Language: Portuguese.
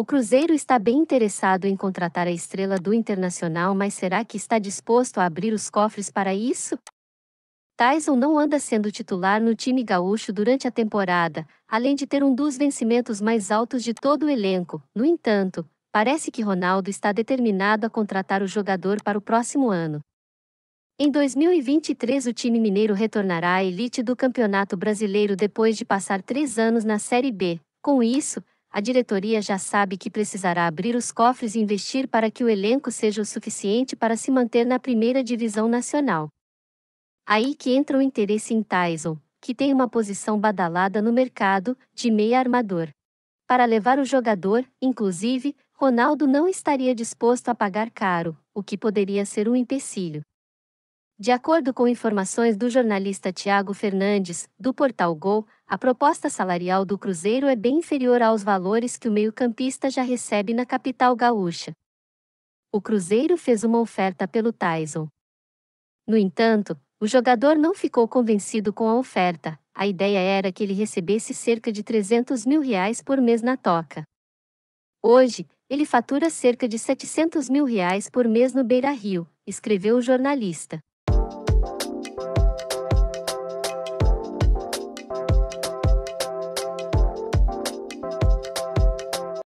O Cruzeiro está bem interessado em contratar a estrela do Internacional, mas será que está disposto a abrir os cofres para isso? Tyson não anda sendo titular no time gaúcho durante a temporada, além de ter um dos vencimentos mais altos de todo o elenco. No entanto, parece que Ronaldo está determinado a contratar o jogador para o próximo ano. Em 2023, o time mineiro retornará à elite do Campeonato Brasileiro depois de passar três anos na Série B. Com isso, a diretoria já sabe que precisará abrir os cofres e investir para que o elenco seja o suficiente para se manter na primeira divisão nacional. Aí que entra o interesse em Tyson, que tem uma posição badalada no mercado, de meia armador. Para levar o jogador, inclusive, Ronaldo não estaria disposto a pagar caro, o que poderia ser um empecilho. De acordo com informações do jornalista Tiago Fernandes, do portal Gol, a proposta salarial do Cruzeiro é bem inferior aos valores que o meio-campista já recebe na capital gaúcha. O Cruzeiro fez uma oferta pelo Tyson. No entanto, o jogador não ficou convencido com a oferta, a ideia era que ele recebesse cerca de 300 mil reais por mês na toca. Hoje, ele fatura cerca de 700 mil reais por mês no Beira Rio, escreveu o jornalista.